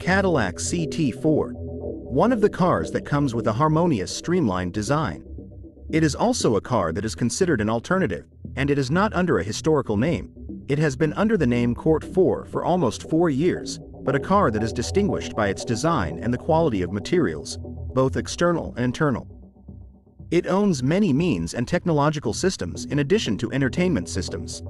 Cadillac CT4, one of the cars that comes with a harmonious streamlined design. It is also a car that is considered an alternative, and it is not under a historical name. It has been under the name Court 4 for almost four years, but a car that is distinguished by its design and the quality of materials, both external and internal. It owns many means and technological systems in addition to entertainment systems.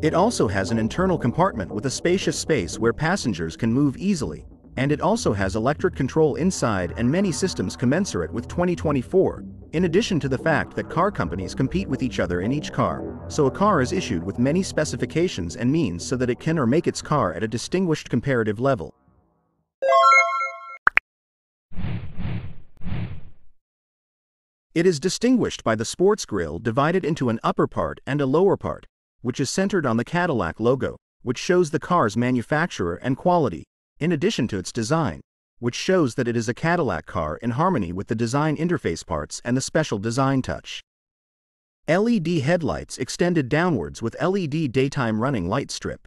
It also has an internal compartment with a spacious space where passengers can move easily, and it also has electric control inside and many systems commensurate with 2024, in addition to the fact that car companies compete with each other in each car, so a car is issued with many specifications and means so that it can or make its car at a distinguished comparative level. It is distinguished by the sports grille divided into an upper part and a lower part, which is centered on the Cadillac logo, which shows the car's manufacturer and quality, in addition to its design, which shows that it is a Cadillac car in harmony with the design interface parts and the special design touch. LED headlights extended downwards with LED daytime running light strip.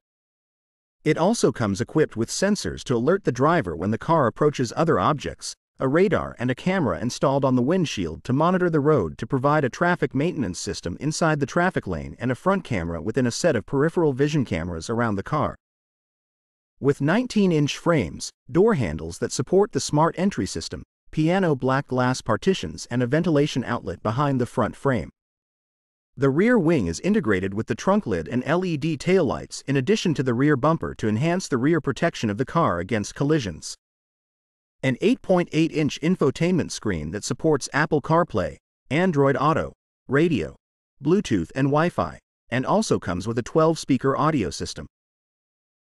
It also comes equipped with sensors to alert the driver when the car approaches other objects, a radar and a camera installed on the windshield to monitor the road to provide a traffic maintenance system inside the traffic lane and a front camera within a set of peripheral vision cameras around the car. With 19-inch frames, door handles that support the smart entry system, piano black glass partitions and a ventilation outlet behind the front frame. The rear wing is integrated with the trunk lid and LED taillights in addition to the rear bumper to enhance the rear protection of the car against collisions an 8.8-inch infotainment screen that supports Apple CarPlay, Android Auto, radio, Bluetooth and Wi-Fi, and also comes with a 12-speaker audio system.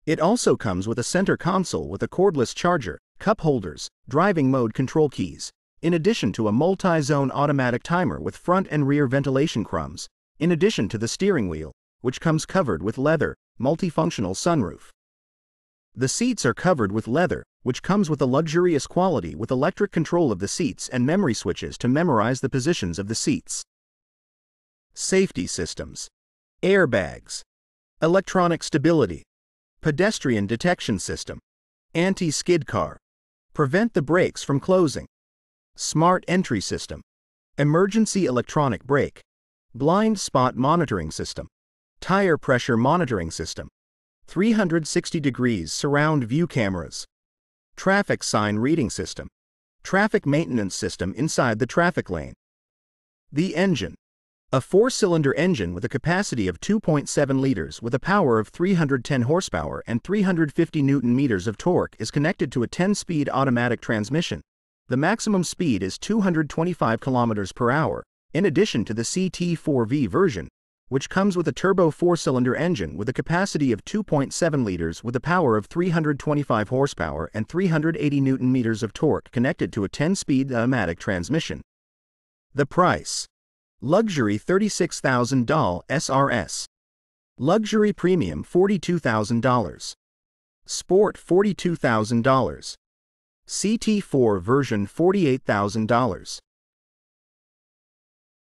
It also comes with a center console with a cordless charger, cup holders, driving mode control keys, in addition to a multi-zone automatic timer with front and rear ventilation crumbs, in addition to the steering wheel, which comes covered with leather, multifunctional sunroof. The seats are covered with leather, which comes with a luxurious quality with electric control of the seats and memory switches to memorize the positions of the seats. Safety systems. Airbags. Electronic stability. Pedestrian detection system. Anti-skid car. Prevent the brakes from closing. Smart entry system. Emergency electronic brake. Blind spot monitoring system. Tire pressure monitoring system. 360 degrees surround view cameras, traffic sign reading system, traffic maintenance system inside the traffic lane. The engine. A four-cylinder engine with a capacity of 2.7 liters with a power of 310 horsepower and 350 newton-meters of torque is connected to a 10-speed automatic transmission. The maximum speed is 225 kilometers per hour, in addition to the CT4V version, which comes with a turbo four-cylinder engine with a capacity of 2.7 liters with a power of 325 horsepower and 380 newton-meters of torque connected to a 10-speed automatic transmission. The price. Luxury $36,000 SRS. Luxury Premium $42,000. Sport $42,000. CT4 version $48,000.